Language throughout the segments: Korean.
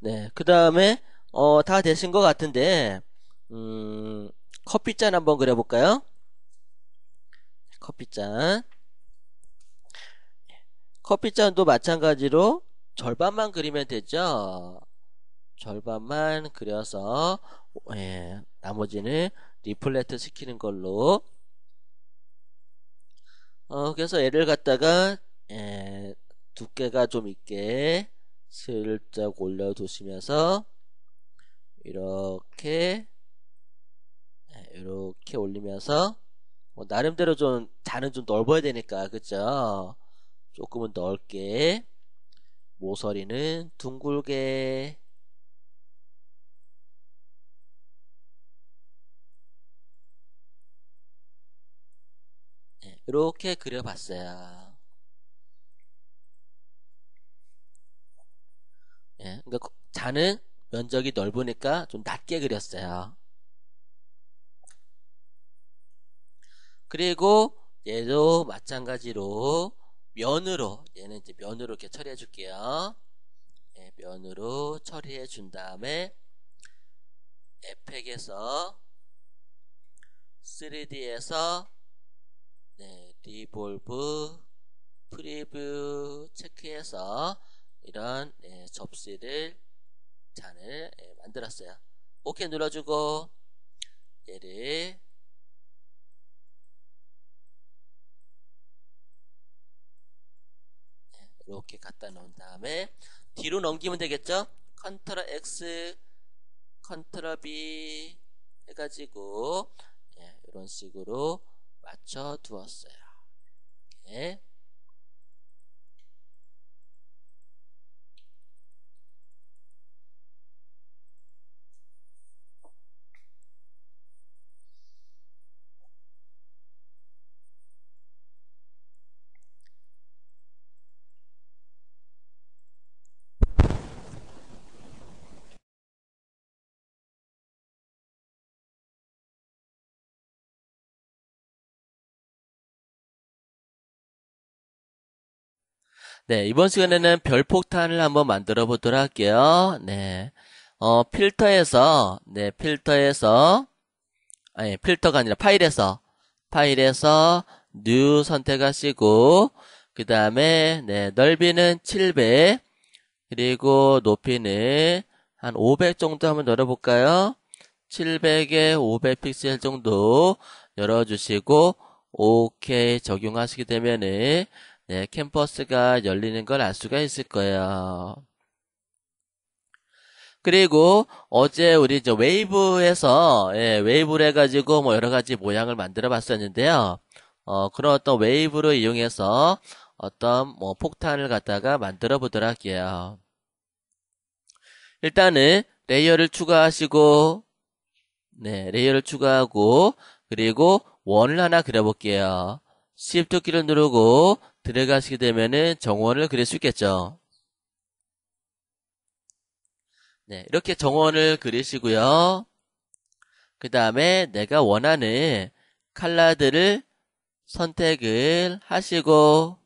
네, 그 다음에 어, 다 되신 것 같은데 음, 커피잔 한번 그려볼까요? 커피잔 커피잔도 마찬가지로 절반만 그리면 되죠. 절반만 그려서 예, 나머지는 리플레트 시키는 걸로 어, 그래서 얘를 갖다가 예, 두께가 좀 있게 슬쩍 올려두시면서 이렇게 네, 이렇게 올리면서 뭐 나름대로 좀 잔은 좀 넓어야 되니까 그죠? 조금은 넓게 모서리는 둥글게 네, 이렇게 그려봤어요. 예, 그러니까 자는 면적이 넓으니까 좀 낮게 그렸어요. 그리고 얘도 마찬가지로 면으로 얘는 이제 면으로 이렇게 처리해 줄게요. 예, 면으로 처리해 준 다음에 에펙에서 3D에서 네, 리볼브 프리뷰 체크해서 이런 예, 접시를 잔을 예, 만들었어요. 오케이 눌러주고 얘를 예, 이렇게 갖다 놓은 다음에 뒤로 넘기면 되겠죠? 컨트롤 X, 컨트롤 B 해가지고 예, 이런 식으로 맞춰 두었어요. 이 네, 이번 시간에는 별폭탄을 한번 만들어 보도록 할게요. 네. 어, 필터에서, 네, 필터에서, 아니, 필터가 아니라 파일에서, 파일에서, new 선택하시고, 그 다음에, 네, 넓이는 700, 그리고 높이는 한 500 정도 한번 열어볼까요? 700에 500 픽셀 정도 열어주시고, OK 적용하시게 되면은, 네, 캠퍼스가 열리는 걸 알 수가 있을 거예요. 그리고 어제 우리 이 웨이브에서 예, 웨이브를 해가지고 뭐 여러 가지 모양을 만들어 봤었는데요. 어, 그런 어떤 웨이브를 이용해서 어떤 뭐 폭탄을 갖다가 만들어 보도록 할게요. 일단은 레이어를 추가하시고 네, 레이어를 추가하고 그리고 원을 하나 그려볼게요. Shift 키를 누르고 들어가시게 되면 정원을 그릴 수 있겠죠. 네, 이렇게 정원을 그리시고요. 그 다음에 내가 원하는 칼라들을 선택을 하시고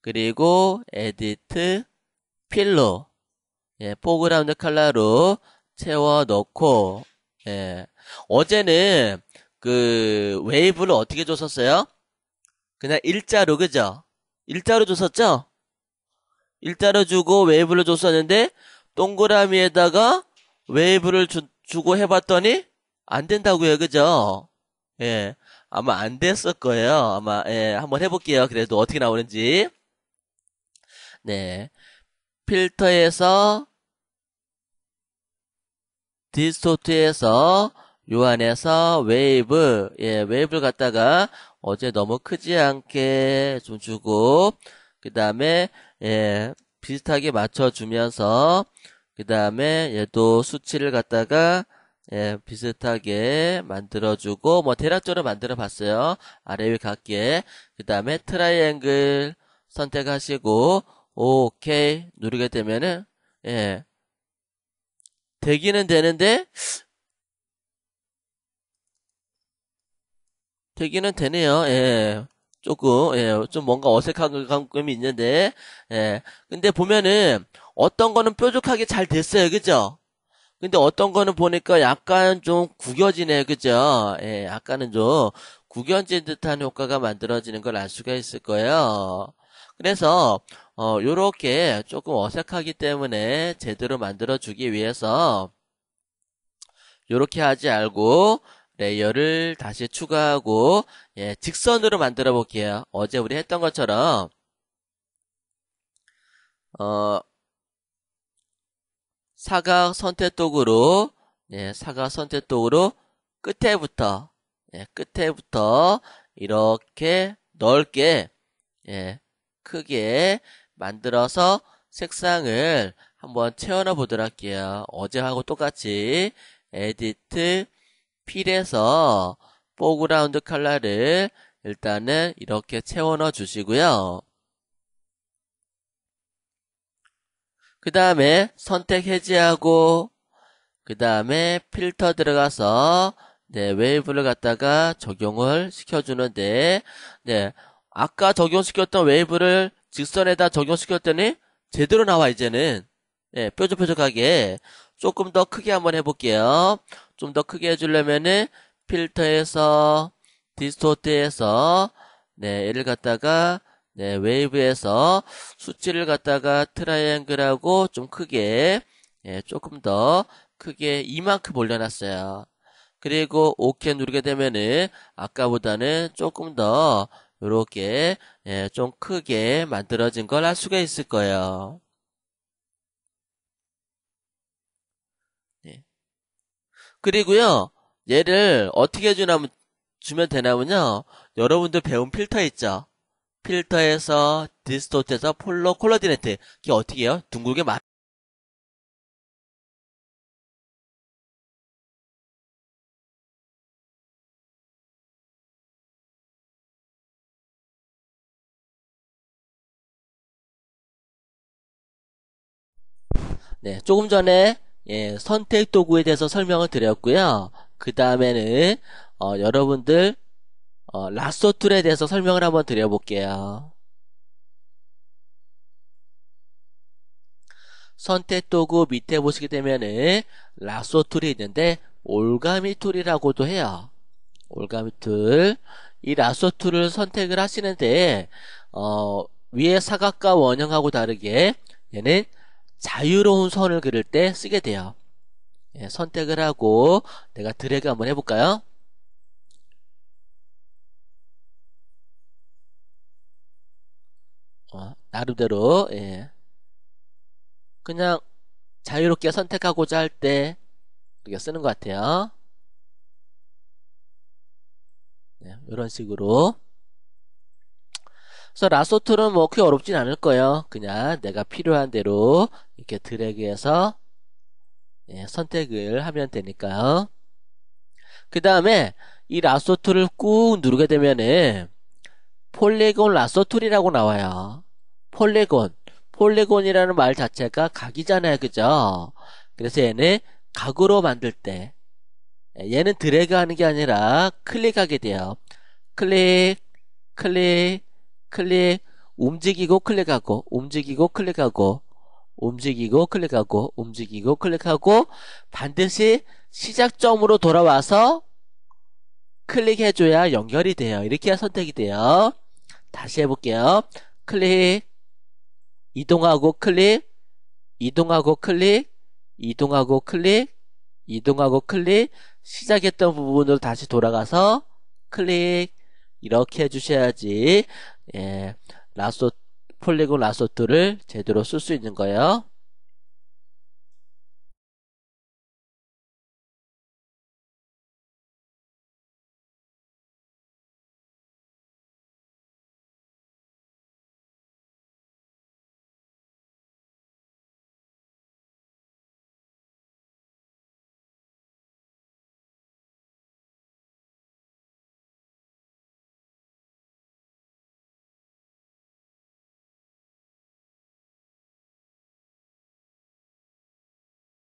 그리고 에디트 필로 예, 포그라운드 칼라로 채워 넣고 예. 어제는 그 웨이브를 어떻게 줬었어요? 그냥 일자로 그죠? 일자로 줬었죠? 일자로 주고 웨이브를 줬었는데 동그라미에다가 웨이브를 주, 주고 해봤더니 안 된다고요, 그죠? 예, 아마 안 됐을 거예요. 아마 예, 한번 해볼게요. 그래도 어떻게 나오는지. 네, 필터에서 디스토트에서 요한에서 웨이브, 예, 웨이브를 갖다가 어제 너무 크지 않게 좀 주고 그 다음에 예, 비슷하게 맞춰주면서 그 다음에 얘도 예, 수치를 갖다가 예, 비슷하게 만들어주고 뭐 대략적으로 만들어 봤어요 아래 위 각기에 그 다음에 트라이앵글 선택하시고 오케이 누르게 되면은 예 되기는 되는데 되기는 되네요. 예. 조금, 예, 좀 뭔가 어색한 감이 있는데, 예. 근데 보면은, 어떤 거는 뾰족하게 잘 됐어요. 그죠? 근데 어떤 거는 보니까 약간 좀 구겨지네. 그죠? 예, 약간은 좀 구겨진 듯한 효과가 만들어지는 걸 알 수가 있을 거예요. 그래서, 어, 요렇게 조금 어색하기 때문에 제대로 만들어주기 위해서, 요렇게 하지 알고 레이어를 다시 추가하고 예, 직선으로 만들어 볼게요. 어제 우리 했던 것처럼 어, 사각 선택도구로 예, 사각 선택도구로 끝에부터 예, 끝에부터 이렇게 넓게 예, 크게 만들어서 색상을 한번 채워넣어 보도록 할게요. 어제하고 똑같이 에디트 필에서 포그라운드 컬러를 일단은 이렇게 채워 넣어 주시고요. 그 다음에 선택 해제하고 그 다음에 필터 들어가서 네, 웨이브를 갖다가 적용을 시켜주는데 네, 아까 적용시켰던 웨이브를 직선에다 적용시켰더니 제대로 나와 이제는 네, 뾰족뾰족하게 조금 더 크게 한번 해볼게요. 좀더 크게 해주려면은 필터에서 디스토트에서 네, 얘를 갖다가 네, 웨이브에서 수치를 갖다가 트라이앵글하고 좀 크게 예, 조금 더 크게 이만큼 올려놨어요. 그리고 OK 누르게 되면은 아까보다는 조금 더 이렇게 예, 좀 크게 만들어진 걸알 수가 있을 거예요. 그리고요, 얘를 어떻게 주냐면, 주면 되냐면요, 여러분들 배운 필터 있죠? 필터에서 디스토트에서 폴로 콜러디네트. 이게 어떻게 해요? 둥글게 맞. 네, 조금 전에 예, 선택 도구에 대해서 설명을 드렸고요. 그 다음에는 어, 여러분들 어, 라쏘 툴에 대해서 설명을 한번 드려볼게요. 선택 도구 밑에 보시게 되면은 라쏘 툴이 있는데 올가미 툴이라고도 해요. 올가미 툴. 이 라쏘 툴을 선택을 하시는데 어, 위에 사각과 원형하고 다르게 얘는 자유로운 선을 그릴 때 쓰게 돼요. 예, 선택을 하고 내가 드래그 한번 해볼까요? 어, 나름대로 예. 그냥 자유롭게 선택하고자 할때 우리가 쓰는 것 같아요. 네, 이런 식으로 그래서 라소트는 뭐 크게 어렵진 않을 거예요. 그냥 내가 필요한 대로 이렇게 드래그해서 예, 선택을 하면 되니까요. 그 다음에 이 라소툴을 꾹 누르게 되면은 폴리곤 라소툴이라고 나와요. 폴리곤. 폴리곤이라는 말 자체가 각이잖아요. 그죠? 그래서 얘는 각으로 만들 때 예, 얘는 드래그 하는 게 아니라 클릭하게 돼요. 클릭, 클릭, 클릭, 움직이고 클릭하고, 움직이고 클릭하고, 움직이고 클릭하고, 움직이고 클릭하고, 반드시 시작점으로 돌아와서 클릭해줘야 연결이 돼요. 이렇게 선택이 돼요. 다시 해볼게요. 클릭, 이동하고 클릭, 이동하고 클릭, 이동하고 클릭, 이동하고 클릭, 시작했던 부분으로 다시 돌아가서 클릭, 이렇게 해주셔야지 예, 라소 폴리곤 라소트를 제대로 쓸 수 있는 거예요.